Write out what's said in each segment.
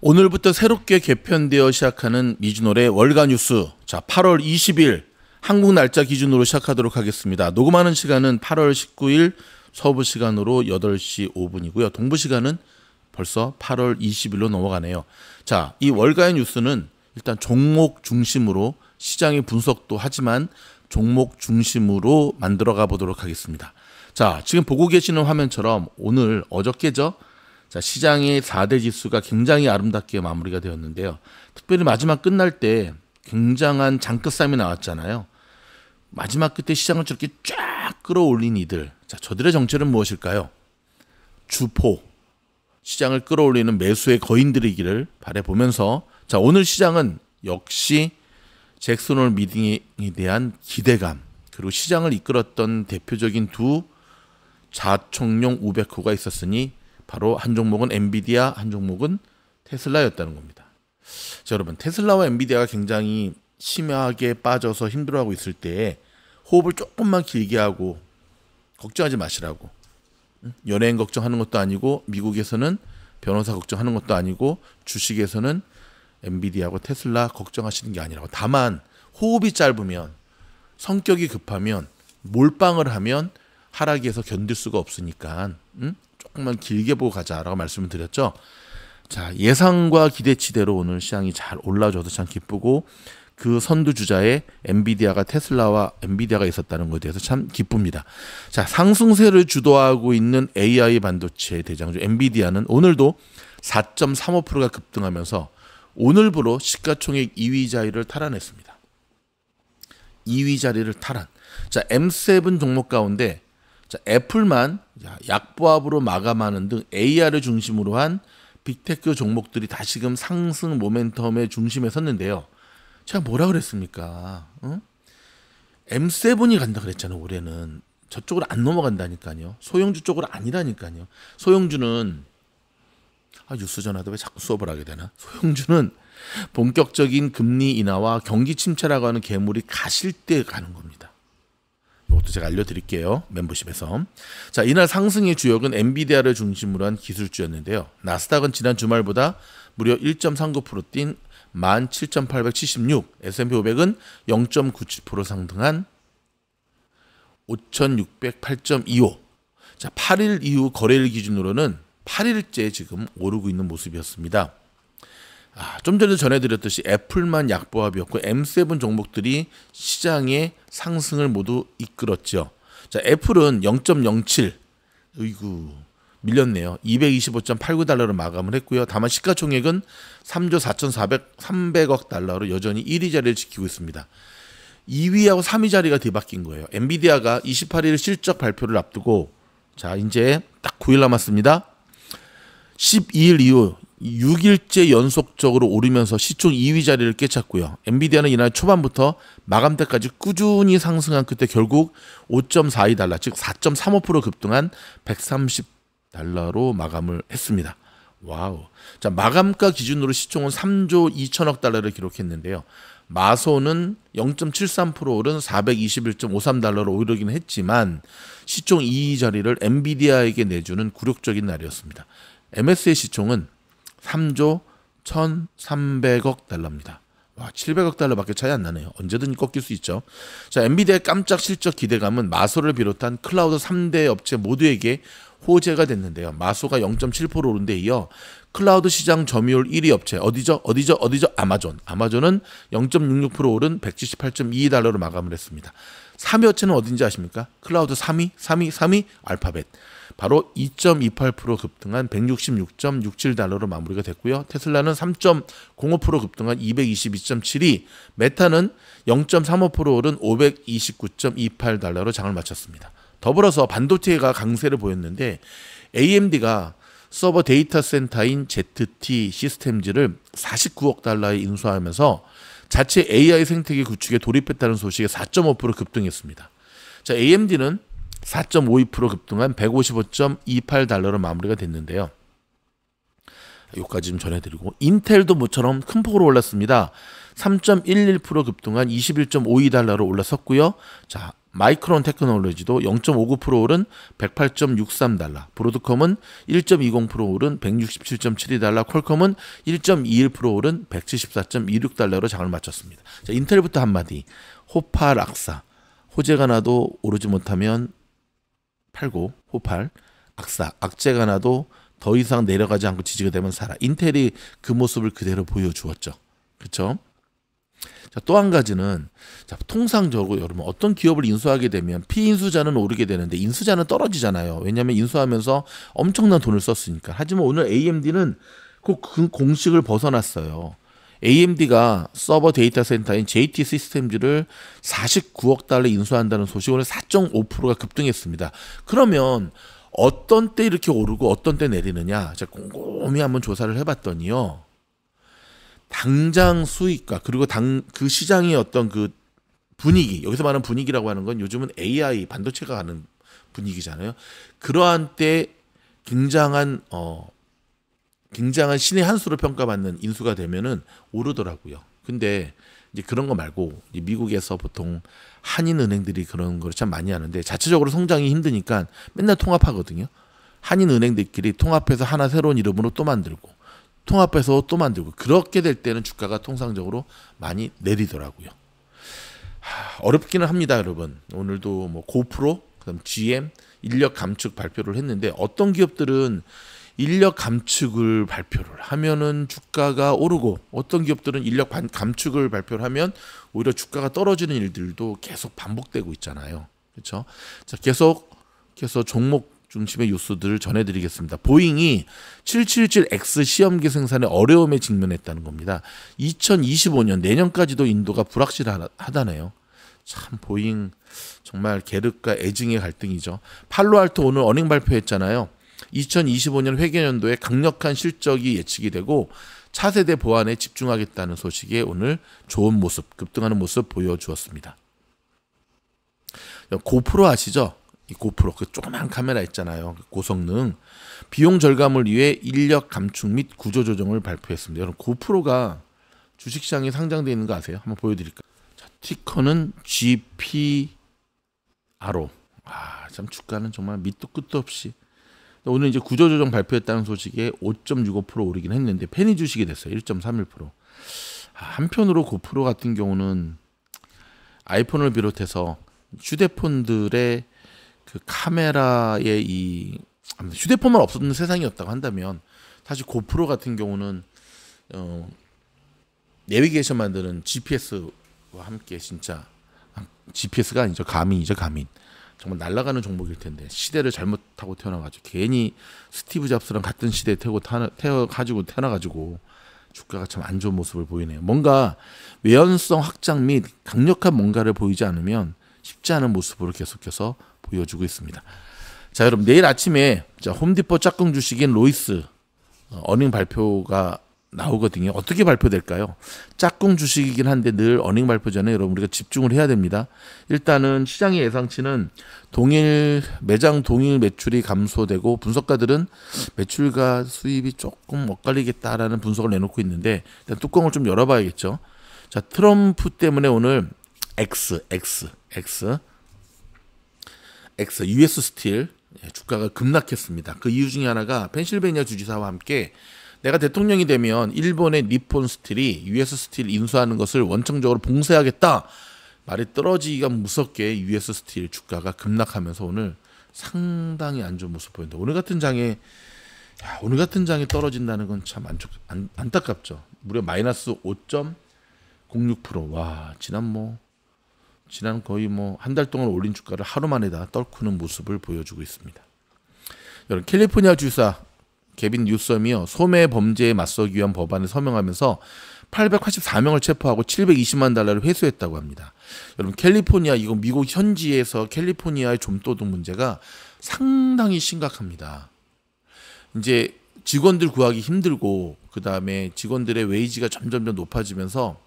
오늘부터 새롭게 개편되어 시작하는 미주노래 월간 뉴스. 자, 8월 20일 한국 날짜 기준으로 시작하도록 하겠습니다. 녹음하는 시간은 8월 19일 서부 시간으로 8시 5분이고요. 동부 시간은 벌써 8월 20일로 넘어가네요. 자, 이 월간 뉴스는 일단 종목 중심으로 시장의 분석도 하지만 종목 중심으로 만들어 가 보도록 하겠습니다. 자, 지금 보고 계시는 화면처럼 오늘 어저께죠? 자, 시장의 4대 지수가 굉장히 아름답게 마무리가 되었는데요. 특별히 마지막 끝날 때 굉장한 장끝싸움이 나왔잖아요. 마지막 끝에 시장을 저렇게 쫙 끌어올린 이들. 자, 저들의 정체는 무엇일까요? 주포. 시장을 끌어올리는 매수의 거인들이기를 바래보면서 자, 오늘 시장은 역시 잭슨홀 미딩에 대한 기대감 그리고 시장을 이끌었던 대표적인 두 자총용 우백호가 있었으니 바로 한 종목은 엔비디아, 한 종목은 테슬라였다는 겁니다. 자, 여러분, 테슬라와 엔비디아가 굉장히 심하게 빠져서 힘들어하고 있을 때 호흡을 조금만 길게 하고 걱정하지 마시라고. 연예인 걱정하는 것도 아니고 미국에서는 변호사 걱정하는 것도 아니고 주식에서는 엔비디아하고 테슬라 걱정하시는 게 아니라고. 다만 호흡이 짧으면 성격이 급하면 몰빵을 하면 하락에서 견딜 수가 없으니까 응? 조금만 길게 보고 가자라고 말씀을 드렸죠. 자, 예상과 기대치대로 오늘 시장이 잘 올라줘서 참 기쁘고 그 선두 주자의 엔비디아가 테슬라와 엔비디아가 있었다는 것에 대해서 참 기쁩니다. 자, 상승세를 주도하고 있는 AI 반도체 대장주 엔비디아는 오늘도 4.35%가 급등하면서 오늘부로 시가총액 2위 자리를 탈환했습니다. 2위 자리를 탈환. 자, M7 종목 가운데 자, 애플만 약보합으로 마감하는 등 AR을 중심으로 한 빅테크 종목들이 다시금 상승 모멘텀의 중심에 섰는데요. 제가 뭐라 그랬습니까? 응? M7이 간다 그랬잖아요, 올해는. 저쪽으로 안 넘어간다니까요. 소형주 쪽으로 아니라니까요. 소형주는 아, 뉴스 전화도 왜 자꾸 수업을 하게 되나? 소형주는 본격적인 금리 인하와 경기 침체라고 하는 괴물이 가실 때 가는 겁니다. 방법도 제가 알려드릴게요. 멤버십에서. 자, 이날 상승의 주역은 엔비디아를 중심으로 한 기술주였는데요. 나스닥은 지난 주말보다 무려 1.39%뛴 17,876, S&P 500은 0.97% 상승한 5,608.25. 자, 8일 이후 거래일 기준으로는 8일째 지금 오르고 있는 모습이었습니다. 아, 좀 전에 전해드렸듯이 애플만 약보합이었고 M7 종목들이 시장의 상승을 모두 이끌었죠. 자, 애플은 0.07, 으이구, 밀렸네요. 225.89달러로 마감을 했고요. 다만 시가총액은 3조 4,400억 달러로 여전히 1위 자리를 지키고 있습니다. 2위하고 3위 자리가 뒤바뀐 거예요. 엔비디아가 28일 실적 발표를 앞두고 자, 이제 딱 9일 남았습니다. 12일 이후 6일째 연속적으로 오르면서 시총 2위 자리를 깨쳤고요. 엔비디아는 이날 초반부터 마감 때까지 꾸준히 상승한 그때 결국 5.42달러, 즉 4.35% 급등한 130달러로 마감을 했습니다. 와우. 자, 마감가 기준으로 시총은 3조 2천억 달러를 기록했는데요. 마소는 0.73% 오른 421.53달러로 오르긴 했지만 시총 2위 자리를 엔비디아에게 내주는 굴욕적인 날이었습니다. MS의 시총은 3조 1,300억 달러입니다. 와, 700억 달러밖에 차이 안 나네요. 언제든 꺾일 수 있죠. 자, 엔비디아의 깜짝 실적 기대감은 마소를 비롯한 클라우드 3대 업체 모두에게 호재가 됐는데요. 마소가 0.7% 오른 데 이어 클라우드 시장 점유율 1위 업체 어디죠? 어디죠? 어디죠? 아마존. 아마존은 0.66% 오른 178.2달러로 마감을 했습니다. 3위 어체는 어딘지 아십니까? 클라우드 3위, 3위, 3위 알파벳. 바로 2.28% 급등한 166.67달러로 마무리가 됐고요. 테슬라는 3.05% 급등한 222.72, 메타는 0.35% 오른 529.28달러로 장을 마쳤습니다. 더불어서 반도체가 강세를 보였는데 AMD가 서버 데이터 센터인 ZT 시스템즈를 49억 달러에 인수하면서 자체 AI 생태계 구축에 돌입했다는 소식에 4.5% 급등했습니다. 자, AMD는 4.52% 급등한 155.28달러로 마무리가 됐는데요. 여기까지 좀 전해드리고 인텔도 모처럼 큰 폭으로 올랐습니다. 3.11% 급등한 21.52달러로 올라섰고요. 자, 마이크론 테크놀로지도 0.59% 오른 108.63달러, 브로드컴은 1.20% 오른 167.72달러, 퀄컴은 1.21% 오른 174.26달러로 장을 마쳤습니다. 자, 인텔부터 한마디. 호팔악사 호재가 나도 오르지 못하면 팔고 호팔 악사 악재가 나도 더 이상 내려가지 않고 지지가 되면 살아 인텔이 그 모습을 그대로 보여주었죠 그렇죠 또한 가지는 자, 통상적으로 여러분 어떤 기업을 인수하게 되면 피인수자는 오르게 되는데 인수자는 떨어지잖아요. 왜냐하면 인수하면서 엄청난 돈을 썼으니까. 하지만 오늘 AMD는 그, 그 공식을 벗어났어요. AMD가 서버 데이터 센터인 JT 시스템즈를 49억 달러 인수한다는 소식 으로 4.5%가 급등했습니다. 그러면 어떤 때 이렇게 오르고 어떤 때 내리느냐 제가 꼼꼼히 한번 조사를 해봤더니요. 당장 수익과 그리고 당 그 시장의 어떤 그 분위기 여기서 말하는 분위기라고 하는 건 요즘은 AI 반도체가 가는 분위기잖아요. 그러한 때 굉장한 어 굉장한 신의 한 수로 평가받는 인수가 되면은 오르더라고요. 근데 이제 그런 거 말고 미국에서 보통 한인 은행들이 그런 걸 참 많이 하는데 자체적으로 성장이 힘드니까 맨날 통합하거든요. 한인 은행들끼리 통합해서 하나 새로운 이름으로 또 만들고 통합해서 또 만들고 그렇게 될 때는 주가가 통상적으로 많이 내리더라고요. 하, 어렵기는 합니다, 여러분. 오늘도 뭐 고프로, 그다 GM 인력 감축 발표를 했는데 어떤 기업들은 인력 감축을 발표를 하면은 주가가 오르고 어떤 기업들은 인력 감축을 발표를 하면 오히려 주가가 떨어지는 일들도 계속 반복되고 있잖아요. 그렇죠? 자, 계속 계속 종목 중심의 뉴스들을 전해드리겠습니다. 보잉이 777X 시험기 생산에 어려움에 직면했다는 겁니다. 2025년 내년까지도 인도가 불확실하다네요. 참 보잉 정말 계륵과 애증의 갈등이죠. 팔로알토 오늘 어닝 발표했잖아요. 2025년 회계연도에 강력한 실적이 예측이 되고 차세대 보안에 집중하겠다는 소식에 오늘 좋은 모습, 급등하는 모습 보여주었습니다. 고프로 아시죠? 이 고프로 그 조그만 카메라 있잖아요. 그 고성능 비용 절감을 위해 인력 감축 및 구조 조정을 발표했습니다. 여러분 고프로가 주식시장에 상장되어 있는 거 아세요? 한번 보여드릴까요? 자, 티커는 GPRO. 아, 참 주가는 정말 밑도 끝도 없이 오늘 이제 구조 조정 발표했다는 소식에 5.65% 오르긴 했는데 팬이 주식이 됐어요. 1.31%. 아, 한편으로 고프로 같은 경우는 아이폰을 비롯해서 휴대폰들의 그 카메라의 이 휴대폰만 없었던 세상이었다고 한다면 사실 고프로 같은 경우는 어, 내비게이션 만드는 GPS와 함께 진짜 GPS가 아니죠 가민이죠 가민 정말 날아가는 종목일 텐데 시대를 잘못 하고 태어나가지고 괜히 스티브 잡스랑 같은 시대에 태고 어 태어 가지고 태어나가지고 주가가 참 안 좋은 모습을 보이네요. 뭔가 외연성 확장 및 강력한 뭔가를 보이지 않으면 쉽지 않은 모습으로 계속해서 보여주고 있습니다. 자, 여러분 내일 아침에 자, 홈디포 짝꿍 주식인 로이스 어, 어닝 발표가 나오거든요. 어떻게 발표될까요? 짝꿍 주식이긴 한데 늘 어닝 발표 전에 여러분 우리가 집중을 해야 됩니다. 일단은 시장의 예상치는 동일 매장 동일 매출이 감소되고 분석가들은 매출과 수입이 조금 엇갈리겠다라는 분석을 내놓고 있는데 일단 뚜껑을 좀 열어봐야겠죠. 자 트럼프 때문에 오늘 X X X 엑스 US 스틸 주가가 급락했습니다. 그 이유 중에 하나가 펜실베니아 주지사와 함께 내가 대통령이 되면 일본의 니폰 스틸이 US 스틸 인수하는 것을 원청적으로 봉쇄하겠다. 말이 떨어지기가 무섭게 US 스틸 주가가 급락하면서 오늘 상당히 안 좋은 모습 보인다. 오늘 같은 장에 야, 오늘 같은 장에 떨어진다는 건 참 안, 안, 안타깝죠. 무려 마이너스 5.06%. 와, 지난 뭐 지난 거의 뭐 한 달 동안 올린 주가를 하루 만에 다 떨구는 모습을 보여주고 있습니다. 여러분 캘리포니아 주사 개빈 뉴섬이요 소매 범죄에 맞서기 위한 법안을 서명하면서 884명을 체포하고 720만 달러를 회수했다고 합니다. 여러분 캘리포니아 이거 미국 현지에서 캘리포니아의 좀도둑 문제가 상당히 심각합니다. 이제 직원들 구하기 힘들고 그 다음에 직원들의 웨이지가 점점점 높아지면서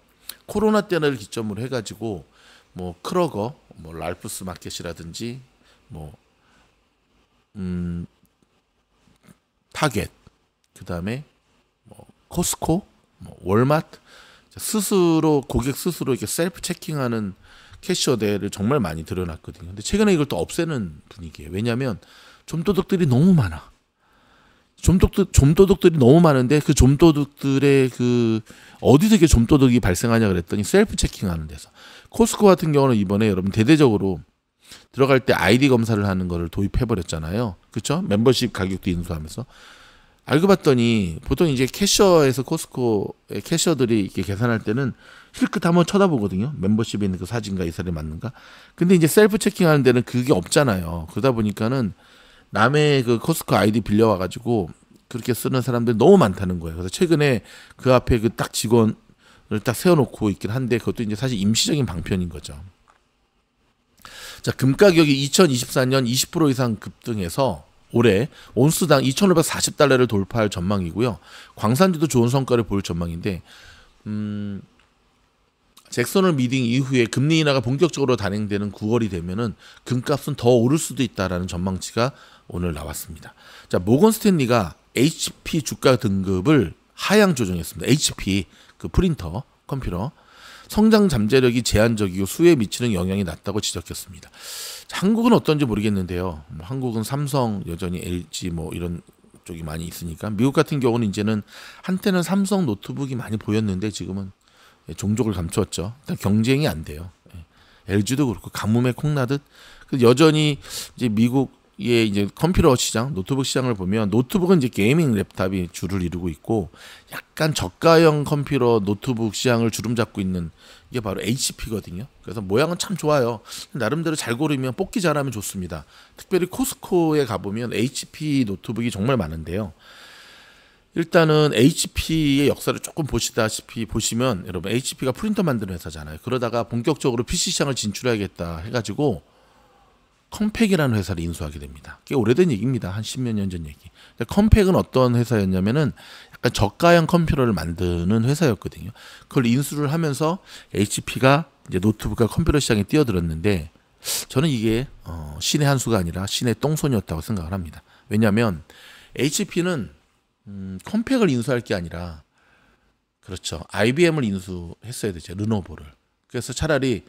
코로나 때를 기점으로 해가지고 뭐 크러거, 뭐 랄프스 마켓이라든지 뭐 음, 타겟, 그 다음에 뭐 코스코, 뭐 월마트 스스로 고객 스스로 이렇게 셀프 체킹하는 캐셔 대를 정말 많이 드러났거든요 근데 최근에 이걸 또 없애는 분위기예요. 왜냐하면 좀도둑들이 너무 많아. 좀도둑 좀도둑들이 너무 많은데 그 좀도둑들의 그 어디 서 되게 좀도둑이 발생하냐 그랬더니 셀프 체킹하는 데서 코스코 같은 경우는 이번에 여러분 대대적으로 들어갈 때 아이디 검사를 하는 거를 도입해 버렸잖아요. 그렇죠? 멤버십 가격도 인수하면서 알고 봤더니 보통 이제 캐셔에서 코스코의 캐셔들이 이렇게 계산할 때는 실끝 한번 쳐다보거든요. 멤버십에 있는 그 사진과 이 사람이 맞는가. 근데 이제 셀프 체킹하는 데는 그게 없잖아요. 그러다 보니까는 남의 그 코스코 아이디 빌려와가지고 그렇게 쓰는 사람들 너무 많다는 거예요. 그래서 최근에 그 앞에 그 딱 직원을 딱 세워놓고 있긴 한데 그것도 이제 사실 임시적인 방편인 거죠. 자, 금 가격이 2024년 20% 이상 급등해서 올해 온수당 2,540달러를 돌파할 전망이고요. 광산지도 좋은 성과를 보일 전망인데, 음, 잭슨홀 미딩 이후에 금리 인하가 본격적으로 단행되는 9월이 되면은 금값은 더 오를 수도 있다라는 전망치가 오늘 나왔습니다. 자, 모건 스탠리가 HP 주가 등급을 하향 조정했습니다. HP 그 프린터 컴퓨터 성장 잠재력이 제한적이고 수에 미치는 영향이 낮다고 지적했습니다. 자, 한국은 어떤지 모르겠는데요. 뭐 한국은 삼성 여전히 LG 뭐 이런 쪽이 많이 있으니까 미국 같은 경우는 이제는 한때는 삼성 노트북이 많이 보였는데 지금은 예, 종족을 감추었죠. 일단 경쟁이 안 돼요. 예. LG도 그렇고 가뭄에 콩나듯 그 여전히 이제 미국 이게 예, 이제 컴퓨터 시장, 노트북 시장을 보면 노트북은 이제 게이밍 랩탑이 주를 이루고 있고 약간 저가형 컴퓨터 노트북 시장을 주름 잡고 있는 이게 바로 HP거든요. 그래서 모양은 참 좋아요. 나름대로 잘 고르면 뽑기 잘하면 좋습니다. 특별히 코스코에 가보면 HP 노트북이 정말 많은데요. 일단은 HP의 역사를 조금 보시다시피 보시면 여러분 HP가 프린터 만드는 회사잖아요. 그러다가 본격적으로 PC 시장을 진출해야겠다 해가지고 컴팩이라는 회사를 인수하게 됩니다. 꽤 오래된 얘기입니다. 한 십몇 년 전 얘기. 컴팩은 어떤 회사였냐면은 약간 저가형 컴퓨터를 만드는 회사였거든요. 그걸 인수를 하면서 HP가 이제 노트북과 컴퓨터 시장에 뛰어들었는데 저는 이게 어, 신의 한 수가 아니라 신의 똥손이었다고 생각을 합니다. 왜냐하면 HP는 음, 컴팩을 인수할 게 아니라 그렇죠. IBM을 인수했어야 되죠. 르노보를. 그래서 차라리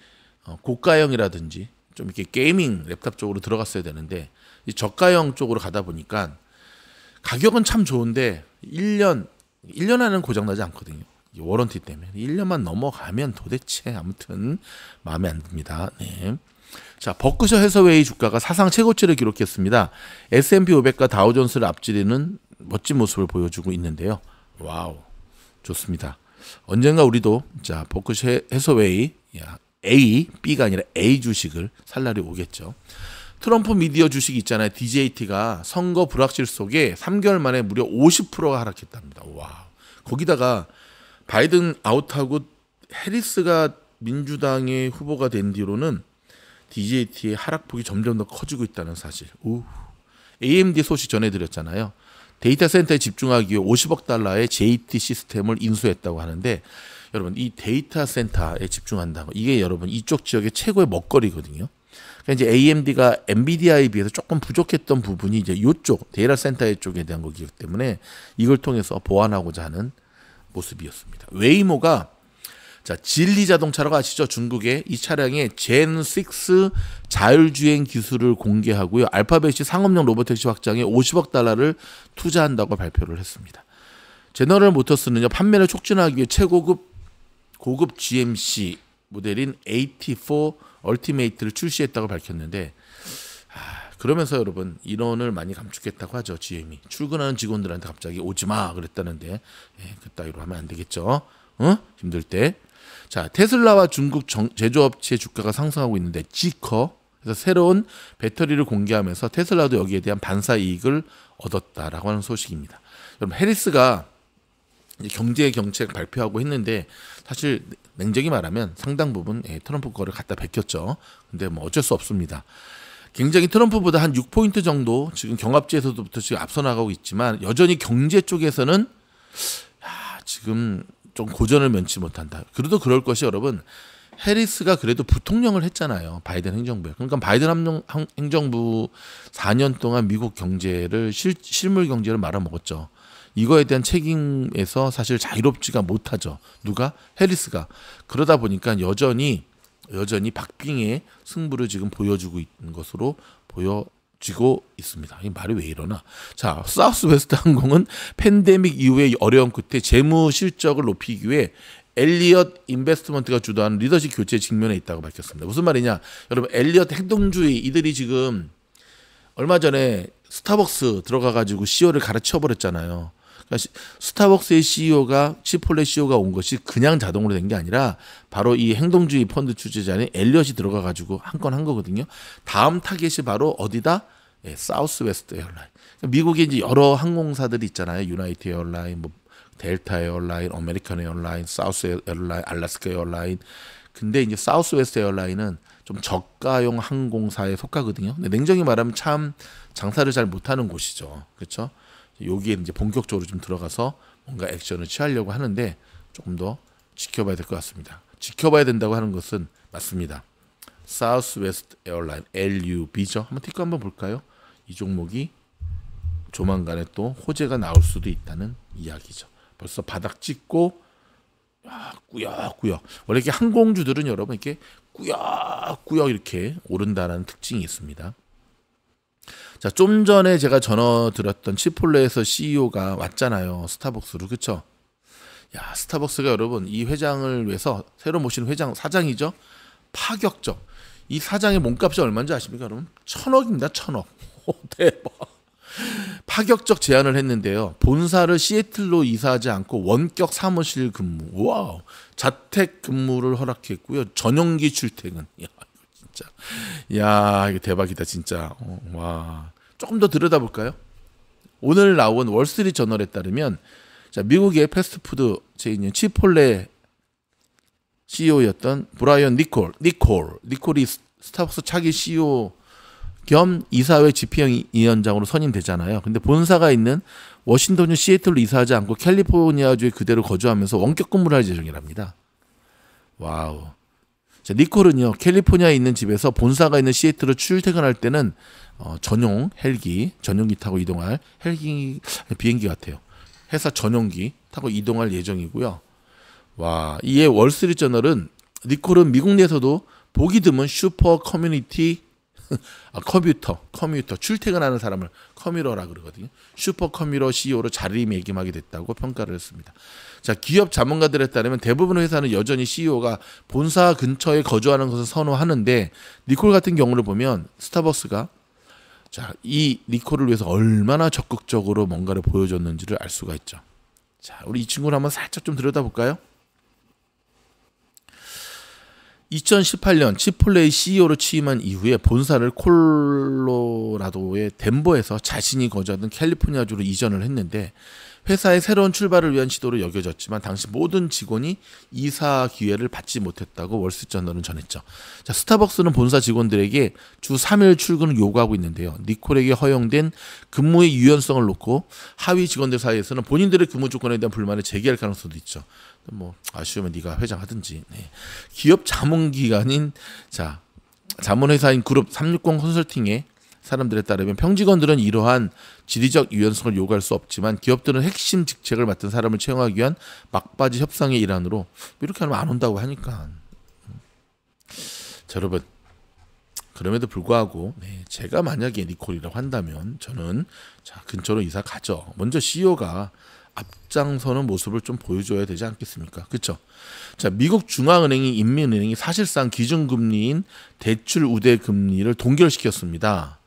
어, 고가형이라든지 좀 이렇게 게이밍 랩탑 쪽으로 들어갔어야 되는데 저가형 쪽으로 가다 보니까 가격은 참 좋은데 1년 1년 안은 고장 나지 않거든요. 워런티 때문에 1년만 넘어가면 도대체 아무튼 마음에 안 듭니다. 네. 자, 버크셔 해서웨이 주가가 사상 최고치를 기록했습니다. S&P 500과 다우존스를 앞지르는 멋진 모습을 보여주고 있는데요. 와우. 좋습니다. 언젠가 우리도 자, 버크셔 해서웨이 A, B가 아니라 A 주식을 살 날이 오겠죠. 트럼프 미디어 주식 있잖아요. DJT가 선거 불확실 속에 3개월 만에 무려 50%가 하락했답니다. 와. 거기다가 바이든 아웃하고 해리스가 민주당의 후보가 된 뒤로는 DJT의 하락폭이 점점 더 커지고 있다는 사실. 우. AMD 소식 전해드렸잖아요. 데이터 센터에 집중하기 위해 50억 달러의 JT 시스템을 인수했다고 하는데 여러분 이 데이터 센터에 집중한다는 이게 여러분 이쪽 지역의 최고의 먹거리거든요. 그러니까 이제 AMD가 엔비디아에 비해서 조금 부족했던 부분이 이제 이쪽 데이터 센터 쪽에 대한 거기 때문에 이걸 통해서 보완하고자 하는 모습이었습니다. 웨이모가 자, 진리 자동차라고 아시죠? 중국의 이 차량에 젠6 자율주행 기술을 공개하고요. 알파벳이 상업용 로보택시 확장에 50억 달러를 투자한다고 발표를 했습니다. 제너럴 모터스는요. 판매를 촉진하기 위해 최고급 고급 GMC 모델인 AT4 얼티메이트를 출시했다고 밝혔는데 아, 그러면서 여러분 인원을 많이 감축했다고 하죠. GM이 출근하는 직원들한테 갑자기 오지 마 그랬다는데 예, 그따위로 하면 안 되겠죠. 어? 힘들 때 자, 테슬라와 중국 정, 제조업체 주가가 상승하고 있는데 지커 그래서 새로운 배터리를 공개하면서 테슬라도 여기에 대한 반사 이익을 얻었다라고 하는 소식입니다. 여러분 해리스가 경제 경책 발표하고 했는데 사실 냉정히 말하면 상당 부분 예, 트럼프 거를 갖다 베꼈죠. 근데 뭐 어쩔 수 없습니다. 굉장히 트럼프보다 한 6포인트 정도 지금 경합지에서도부터 지금 앞서 나가고 있지만 여전히 경제 쪽에서는 야, 지금 좀 고전을 면치 못한다. 그래도 그럴 것이 여러분 해리스가 그래도 부통령을 했잖아요. 바이든 행정부에. 그러니까 바이든 함정, 행정부 4년 동안 미국 경제를 실, 실물 경제를 말아먹었죠. 이거에 대한 책임에서 사실 자유롭지가 못하죠. 누가? 해리스가. 그러다 보니까 여전히 여전히 박빙의 승부를 지금 보여주고 있는 것으로 보여 지고 있습니다. 이 말이 왜 이러나? 자, 사우스웨스트 항공은 팬데믹 이후의 어려움 끝에 재무 실적을 높이기 위해 엘리엇 인베스트먼트가 주도하는 리더십 교체 직면에 있다고 밝혔습니다. 무슨 말이냐? 여러분, 엘리엇 행동주의 이들이 지금 얼마 전에 스타벅스 들어가 가지고 CEO를 가르쳐 버렸잖아요. 그러니까 스타벅스의 CEO가 치폴레 CEO가 온 것이 그냥 자동으로 된 게 아니라 바로 이 행동주의 펀드 주재자인 엘리엇이 들어가 가지고 한 건 한 거거든요. 다음 타겟이 바로 어디다? 예, 사우스웨스트 에어라인. 미국에 이제 여러 항공사들이 있잖아요. 유나이티 에어라인, 뭐 델타 에어라인, 아메리칸 에어라인, 사우스 에어라인, 알라스카 에어라인. 근데 이제 사우스웨스트 에어라인은 좀 저가용 항공사에 속하거든요. 근데 냉정히 말하면 참 장사를 잘 못하는 곳이죠. 그렇죠? 여기에 이제 본격적으로 좀 들어가서 뭔가 액션을 취하려고 하는데 조금 더 지켜봐야 될 것 같습니다. 지켜봐야 된다고 하는 것은 맞습니다. 사우스웨스트 에어라인 LUB죠. 한번 티커 한번 볼까요? 이 종목이 조만간에 또 호재가 나올 수도 있다는 이야기죠. 벌써 바닥 찍고 아, 꾸역꾸역 원래 이렇게 항공주들은 여러분 이렇게 꾸역꾸역 이렇게 오른다라는 특징이 있습니다. 자, 좀 전에 제가 전화 드렸던 치폴레에서 CEO가 왔잖아요. 스타벅스로. 그쵸? 야, 스타벅스가 여러분 이 회장을 위해서 새로 모신 회장 사장이죠. 파격적. 이 사장의 몸값이 얼마인지 아십니까, 여러분? 천억입니다, 천억. 대박. 파격적 제안을 했는데요. 본사를 시애틀로 이사하지 않고 원격 사무실 근무. 와우. 자택 근무를 허락했고요. 전용기 출퇴근. 야, 진짜. 야, 이게 대박이다, 진짜. 어, 와. 조금 더 들여다볼까요? 오늘 나온 월스트리트 저널에 따르면 자, 미국의 패스트푸드 체인인 치폴레 CEO였던 브라이언 니콜, 니콜, 니콜이 스타벅스 차기 CEO 겸 이사회 집행위원장으로 선임되잖아요. 근데 본사가 있는 워싱턴주 시애틀로 이사하지 않고 캘리포니아주에 그대로 거주하면서 원격 근무를 할 예정이랍니다. 와우. 자, 니콜은요, 캘리포니아에 있는 집에서 본사가 있는 시애틀로 출퇴근할 때는 어, 전용 헬기, 전용기 타고 이동할 헬기, 비행기 같아요. 회사 전용기 타고 이동할 예정이고요. 와, 이에 월스트리트저널은 니콜은 미국 내에서도 보기 드문 슈퍼 커뮤니티 아, 컴퓨터, 컴퓨터 출퇴근하는 사람을 커뮤러라 그러거든요. 슈퍼 커뮤러 CEO로 자리매김하게 됐다고 평가를 했습니다. 자, 기업 자문가들에 따르면 대부분 회사는 여전히 CEO가 본사 근처에 거주하는 것을 선호하는데 니콜 같은 경우를 보면 스타벅스가 자, 이 니콜을 위해서 얼마나 적극적으로 뭔가를 보여줬는지를 알 수가 있죠. 자, 우리 이 친구를 한번 살짝 좀 들여다볼까요? 2018년 치폴레이 CEO로 취임한 이후에 본사를 콜로라도의 덴버에서 자신이 거주하던 캘리포니아주로 이전을 했는데 회사의 새로운 출발을 위한 시도로 여겨졌지만 당시 모든 직원이 이사 기회를 받지 못했다고 월스트저널은 전했죠. 자, 스타벅스는 본사 직원들에게 주 3일 출근을 요구하고 있는데요. 니콜에게 허용된 근무의 유연성을 놓고 하위 직원들 사이에서는 본인들의 근무 조건에 대한 불만을 제기할 가능성도 있죠. 뭐 아쉬우면 네가 회장 하든지 네. 기업 자문기관인 자 자문회사인 그룹 360 컨설팅의 사람들에 따르면 평직원들은 이러한 지리적 유연성을 요구할 수 없지만 기업들은 핵심 직책을 맡은 사람을 채용하기 위한 막바지 협상의 일환으로 이렇게 하면 안 온다고 하니까 자 여러분 그럼에도 불구하고 네, 제가 만약에 니콜이라고 한다면 저는 자 근처로 이사 가죠 먼저 CEO가 앞장서는 모습을 좀 보여줘야 되지 않겠습니까? 그렇죠? 자, 미국 중앙은행이 인민은행이 사실상 기준금리인 대출 우대 금리를 동결시켰습니다.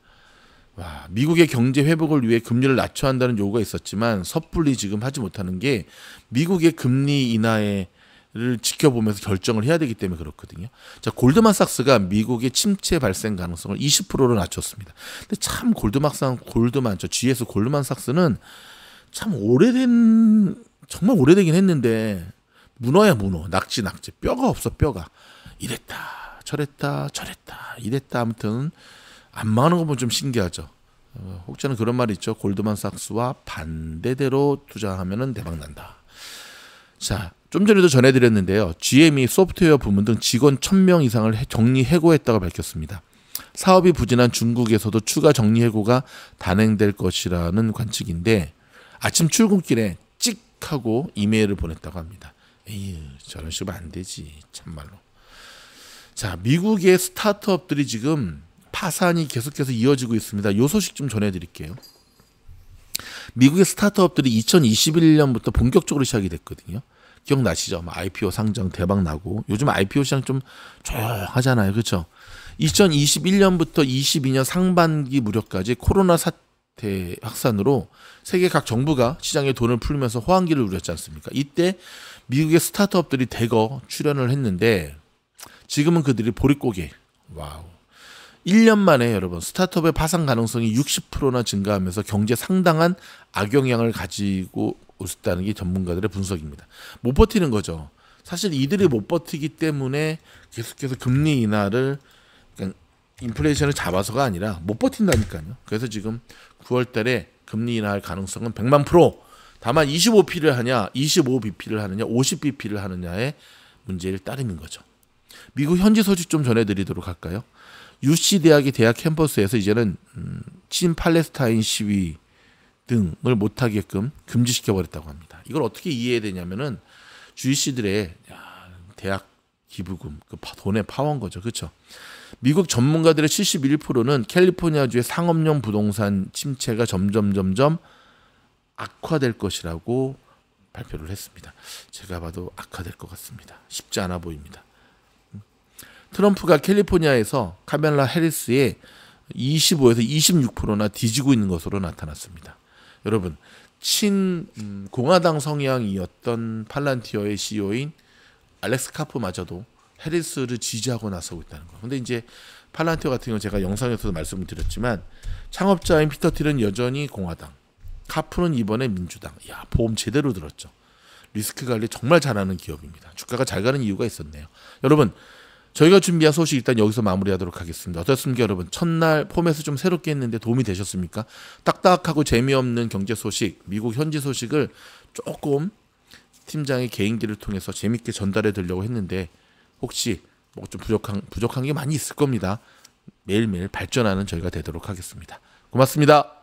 와, 미국의 경제 회복을 위해 금리를 낮춰야 한다는 요구가 있었지만 섣불리 지금 하지 못하는 게 미국의 금리 인하에 를 지켜보면서 결정을 해야 되기 때문에 그렇거든요. 자, 골드만삭스가 미국의 침체 발생 가능성을 20%로 낮췄습니다. 근데 참 골드만삭스 골드만 저 GS 골드만삭스는 참 오래된 정말 오래되긴 했는데 문어야 문어 낙지 낙지 뼈가 없어 뼈가 이랬다 저랬다 저랬다 이랬다 아무튼 안 망하는 거 보면 좀 신기하죠. 어, 혹자는 그런 말이 있죠. 골드만삭스와 반대대로 투자하면 대박 난다. 자, 좀 전에도 전해드렸는데요. GM이 e 소프트웨어 부문 등 직원 1000명 이상을 정리 해고했다고 밝혔습니다. 사업이 부진한 중국에서도 추가 정리 해고가 단행될 것이라는 관측인데 아침 출근길에 찍 하고 이메일을 보냈다고 합니다. 에휴, 저런 식으로 안 되지. 참말로. 자, 미국의 스타트업들이 지금 파산이 계속해서 이어지고 있습니다. 요 소식 좀 전해드릴게요. 미국의 스타트업들이 2021년부터 본격적으로 시작이 됐거든요. 기억나시죠? IPO 뭐 상장 대박 나고 요즘 IPO 시장 좀 조용하잖아요. 그렇죠? 2021년부터 22년 상반기 무렵까지 코로나 사태 대확산으로 세계 각 정부가 시장에 돈을 풀면서 호황기를 누렸지 않습니까? 이때 미국의 스타트업들이 대거 출연을 했는데 지금은 그들이 보릿고개. 와우. 1년 만에 여러분 스타트업의 파산 가능성이 60%나 증가하면서 경제 상당한 악영향을 가지고 있다는 게 전문가들의 분석입니다. 못 버티는 거죠. 사실 이들이 못 버티기 때문에 계속해서 금리 인하를 인플레이션을 잡아서가 아니라 못 버틴다니까요. 그래서 지금 9월 달에 금리 인하할 가능성은 100만 프로. 다만 25P를 하냐, 25BP를 하느냐, 50BP를 하느냐의 문제일 따름인 거죠. 미국 현지 소식 좀 전해드리도록 할까요? UC 대학의 대학 캠퍼스에서 이제는 음, 친 팔레스타인 시위 등을 못하게끔 금지시켜 버렸다고 합니다. 이걸 어떻게 이해해야 되냐면은 주위씨들의 대학 기부금 그 돈의 파원 거죠, 그렇죠? 미국 전문가들의 71%는 캘리포니아주의 상업용 부동산 침체가 점점 점점 악화될 것이라고 발표를 했습니다. 제가 봐도 악화될 것 같습니다. 쉽지 않아 보입니다. 트럼프가 캘리포니아에서 카멜라 해리스의 25에서 26%나 뒤지고 있는 것으로 나타났습니다. 여러분, 친 음, 공화당 성향이었던 팔란티어의 CEO인 알렉스 카프마저도 헤리스를 지지하고 나서고 있다는 거. 근데 이제 팔란티어 같은 경우 제가 영상에서도 말씀을 드렸지만 창업자인 피터 틸은 여전히 공화당, 카프는 이번에 민주당. 야 보험 제대로 들었죠. 리스크 관리 정말 잘하는 기업입니다. 주가가 잘 가는 이유가 있었네요. 여러분 저희가 준비한 소식 일단 여기서 마무리하도록 하겠습니다. 어떻습니까 여러분? 첫날 포맷을 좀 새롭게 했는데 도움이 되셨습니까? 딱딱하고 재미없는 경제 소식, 미국 현지 소식을 조금 팀장의 개인기를 통해서 재밌게 전달해 드리려고 했는데 혹시 뭐 좀 부족한 부족한 게 많이 있을 겁니다. 매일매일 발전하는 저희가 되도록 하겠습니다. 고맙습니다.